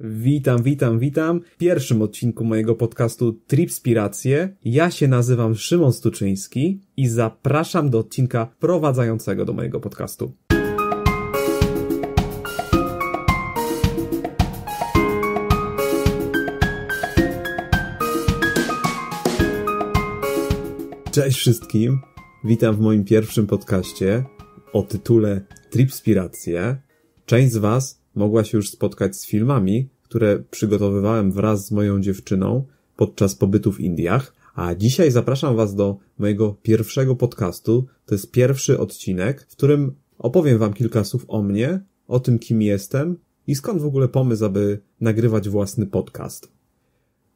Witam, witam, witam w pierwszym odcinku mojego podcastu Tripspiracje. Ja się nazywam Szymon Stuczyński i zapraszam do odcinka prowadzającego do mojego podcastu. Cześć wszystkim, witam w moim pierwszym podcaście o tytule Tripspiracje. Część z Was mogła się już spotkać z filmami, które przygotowywałem wraz z moją dziewczyną podczas pobytu w Indiach, a dzisiaj zapraszam Was do mojego pierwszego podcastu. To jest pierwszy odcinek, w którym opowiem Wam kilka słów o mnie, o tym, kim jestem i skąd w ogóle pomysł, aby nagrywać własny podcast.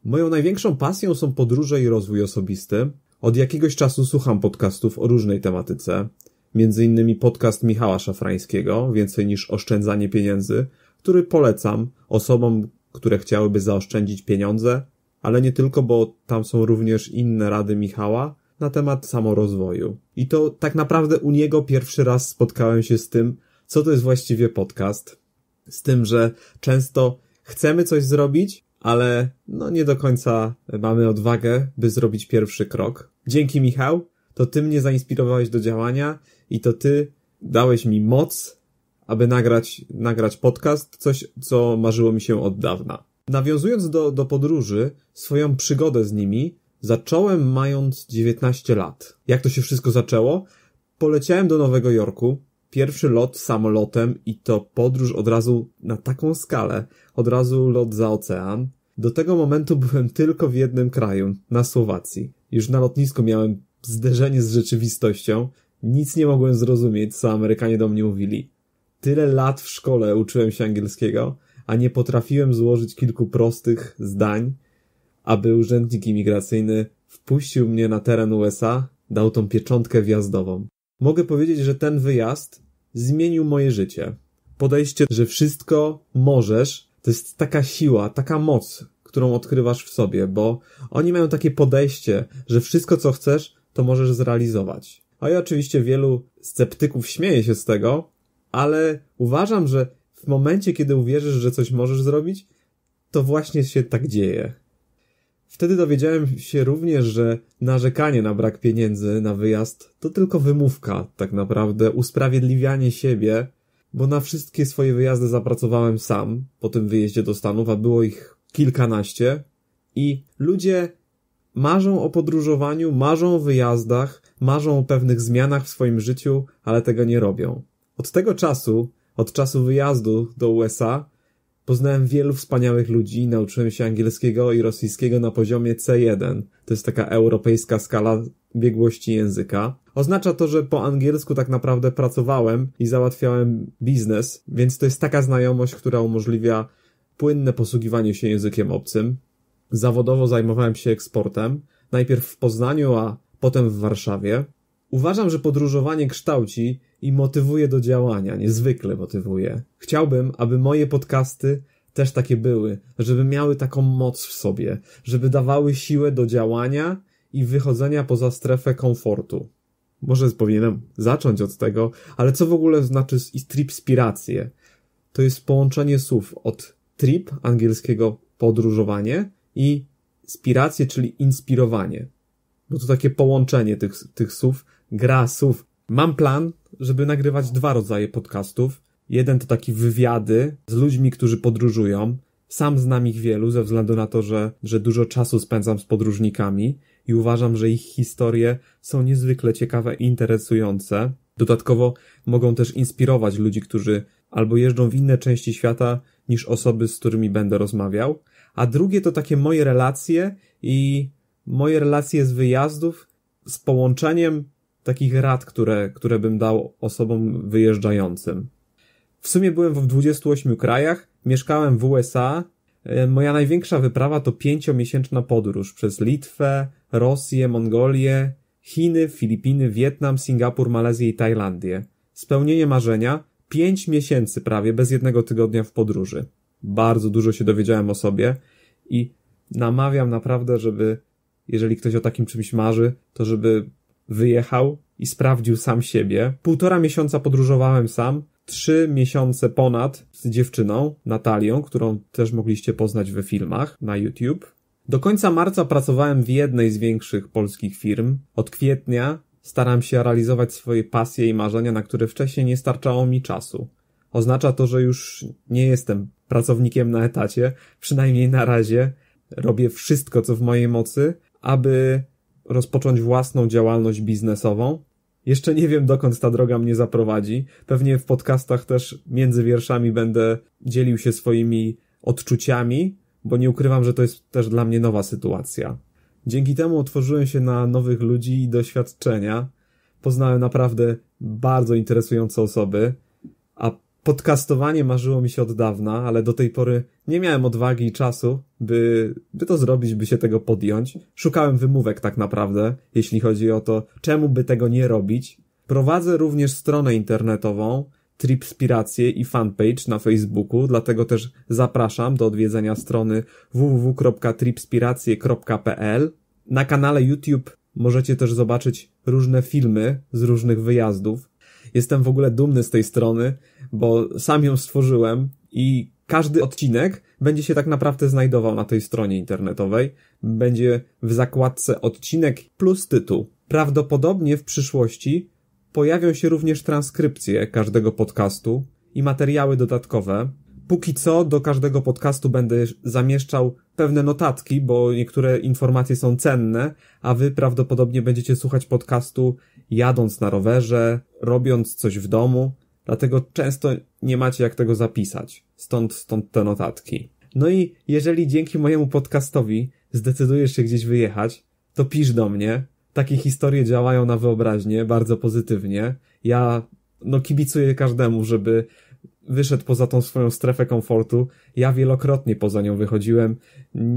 Moją największą pasją są podróże i rozwój osobisty. Od jakiegoś czasu słucham podcastów o różnej tematyce między innymi podcast Michała Szafrańskiego, więcej niż oszczędzanie pieniędzy, który polecam osobom, które chciałyby zaoszczędzić pieniądze, ale nie tylko, bo tam są również inne rady Michała na temat samorozwoju. I to tak naprawdę u niego pierwszy raz spotkałem się z tym, co to jest właściwie podcast. Z tym, że często chcemy coś zrobić, ale no nie do końca mamy odwagę, by zrobić pierwszy krok. Dzięki Michał to ty mnie zainspirowałeś do działania i to ty dałeś mi moc, aby nagrać, nagrać podcast, coś, co marzyło mi się od dawna. Nawiązując do, do podróży, swoją przygodę z nimi zacząłem mając 19 lat. Jak to się wszystko zaczęło? Poleciałem do Nowego Jorku, pierwszy lot samolotem i to podróż od razu na taką skalę, od razu lot za ocean. Do tego momentu byłem tylko w jednym kraju, na Słowacji. Już na lotnisku miałem zderzenie z rzeczywistością. Nic nie mogłem zrozumieć, co Amerykanie do mnie mówili. Tyle lat w szkole uczyłem się angielskiego, a nie potrafiłem złożyć kilku prostych zdań, aby urzędnik imigracyjny wpuścił mnie na teren USA, dał tą pieczątkę wjazdową. Mogę powiedzieć, że ten wyjazd zmienił moje życie. Podejście, że wszystko możesz, to jest taka siła, taka moc, którą odkrywasz w sobie, bo oni mają takie podejście, że wszystko co chcesz, to możesz zrealizować. A ja oczywiście wielu sceptyków śmieje się z tego, ale uważam, że w momencie, kiedy uwierzysz, że coś możesz zrobić, to właśnie się tak dzieje. Wtedy dowiedziałem się również, że narzekanie na brak pieniędzy na wyjazd to tylko wymówka, tak naprawdę, usprawiedliwianie siebie, bo na wszystkie swoje wyjazdy zapracowałem sam po tym wyjeździe do Stanów, a było ich kilkanaście, i ludzie marzą o podróżowaniu, marzą o wyjazdach, marzą o pewnych zmianach w swoim życiu, ale tego nie robią. Od tego czasu, od czasu wyjazdu do USA, poznałem wielu wspaniałych ludzi, nauczyłem się angielskiego i rosyjskiego na poziomie C1. To jest taka europejska skala biegłości języka. Oznacza to, że po angielsku tak naprawdę pracowałem i załatwiałem biznes, więc to jest taka znajomość, która umożliwia płynne posługiwanie się językiem obcym. Zawodowo zajmowałem się eksportem, najpierw w Poznaniu, a potem w Warszawie. Uważam, że podróżowanie kształci i motywuje do działania, niezwykle motywuje. Chciałbym, aby moje podcasty też takie były, żeby miały taką moc w sobie, żeby dawały siłę do działania i wychodzenia poza strefę komfortu. Może powinienem zacząć od tego, ale co w ogóle znaczy tripspirację? To jest połączenie słów od trip, angielskiego podróżowanie, i inspirację, czyli inspirowanie. Bo to takie połączenie tych, tych słów, gra słów. Mam plan, żeby nagrywać dwa rodzaje podcastów. Jeden to taki wywiady z ludźmi, którzy podróżują. Sam znam ich wielu ze względu na to, że, że dużo czasu spędzam z podróżnikami i uważam, że ich historie są niezwykle ciekawe i interesujące. Dodatkowo mogą też inspirować ludzi, którzy albo jeżdżą w inne części świata niż osoby, z którymi będę rozmawiał, a drugie to takie moje relacje i moje relacje z wyjazdów z połączeniem takich rad, które, które bym dał osobom wyjeżdżającym. W sumie byłem w 28 krajach, mieszkałem w USA. E, moja największa wyprawa to pięciomiesięczna podróż przez Litwę, Rosję, Mongolię, Chiny, Filipiny, Wietnam, Singapur, Malezję i Tajlandię. Spełnienie marzenia pięć miesięcy prawie bez jednego tygodnia w podróży. Bardzo dużo się dowiedziałem o sobie i namawiam naprawdę, żeby jeżeli ktoś o takim czymś marzy, to żeby wyjechał i sprawdził sam siebie. Półtora miesiąca podróżowałem sam, trzy miesiące ponad z dziewczyną, Natalią, którą też mogliście poznać we filmach na YouTube. Do końca marca pracowałem w jednej z większych polskich firm. Od kwietnia staram się realizować swoje pasje i marzenia, na które wcześniej nie starczało mi czasu. Oznacza to, że już nie jestem pracownikiem na etacie, przynajmniej na razie robię wszystko, co w mojej mocy, aby rozpocząć własną działalność biznesową. Jeszcze nie wiem, dokąd ta droga mnie zaprowadzi. Pewnie w podcastach też między wierszami będę dzielił się swoimi odczuciami, bo nie ukrywam, że to jest też dla mnie nowa sytuacja. Dzięki temu otworzyłem się na nowych ludzi i doświadczenia. Poznałem naprawdę bardzo interesujące osoby, a podcastowanie marzyło mi się od dawna, ale do tej pory nie miałem odwagi i czasu, by, by to zrobić, by się tego podjąć. Szukałem wymówek tak naprawdę, jeśli chodzi o to, czemu by tego nie robić. Prowadzę również stronę internetową, Tripspiracje i fanpage na Facebooku, dlatego też zapraszam do odwiedzenia strony www.tripspiracje.pl. Na kanale YouTube możecie też zobaczyć różne filmy z różnych wyjazdów, Jestem w ogóle dumny z tej strony, bo sam ją stworzyłem i każdy odcinek będzie się tak naprawdę znajdował na tej stronie internetowej. Będzie w zakładce odcinek plus tytuł. Prawdopodobnie w przyszłości pojawią się również transkrypcje każdego podcastu i materiały dodatkowe. Póki co do każdego podcastu będę zamieszczał pewne notatki, bo niektóre informacje są cenne, a wy prawdopodobnie będziecie słuchać podcastu jadąc na rowerze, robiąc coś w domu, dlatego często nie macie jak tego zapisać. Stąd, stąd te notatki. No i jeżeli dzięki mojemu podcastowi zdecydujesz się gdzieś wyjechać, to pisz do mnie. Takie historie działają na wyobraźnię bardzo pozytywnie. Ja, no, kibicuję każdemu, żeby wyszedł poza tą swoją strefę komfortu. Ja wielokrotnie poza nią wychodziłem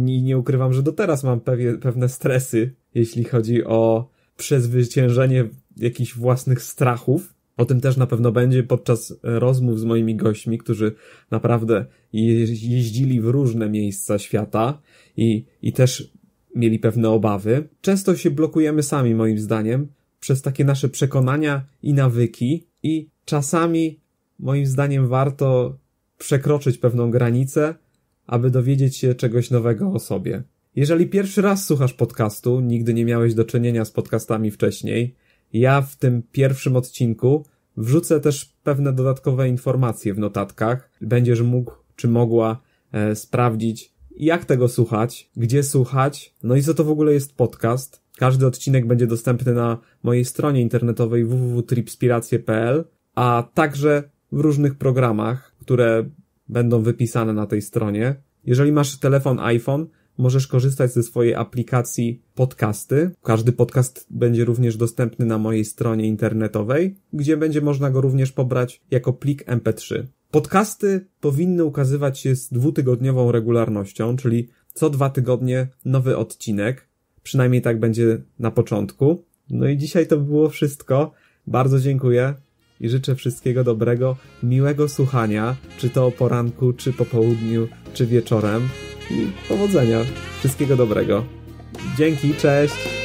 i nie ukrywam, że do teraz mam pewie, pewne stresy, jeśli chodzi o przezwyciężenie jakichś własnych strachów. O tym też na pewno będzie podczas rozmów z moimi gośćmi, którzy naprawdę jeździli w różne miejsca świata i, i też mieli pewne obawy. Często się blokujemy sami, moim zdaniem, przez takie nasze przekonania i nawyki, i czasami moim zdaniem warto przekroczyć pewną granicę, aby dowiedzieć się czegoś nowego o sobie. Jeżeli pierwszy raz słuchasz podcastu, nigdy nie miałeś do czynienia z podcastami wcześniej, ja w tym pierwszym odcinku wrzucę też pewne dodatkowe informacje w notatkach. Będziesz mógł czy mogła e, sprawdzić, jak tego słuchać, gdzie słuchać, no i co to w ogóle jest podcast. Każdy odcinek będzie dostępny na mojej stronie internetowej www.tripspiracje.pl, a także w różnych programach, które będą wypisane na tej stronie. Jeżeli masz telefon iPhone, możesz korzystać ze swojej aplikacji podcasty. Każdy podcast będzie również dostępny na mojej stronie internetowej, gdzie będzie można go również pobrać jako plik MP3. Podcasty powinny ukazywać się z dwutygodniową regularnością, czyli co dwa tygodnie nowy odcinek. Przynajmniej tak będzie na początku. No i dzisiaj to było wszystko. Bardzo dziękuję i życzę wszystkiego dobrego, miłego słuchania, czy to o poranku, czy po południu, czy wieczorem i powodzenia. Wszystkiego dobrego. Dzięki, cześć!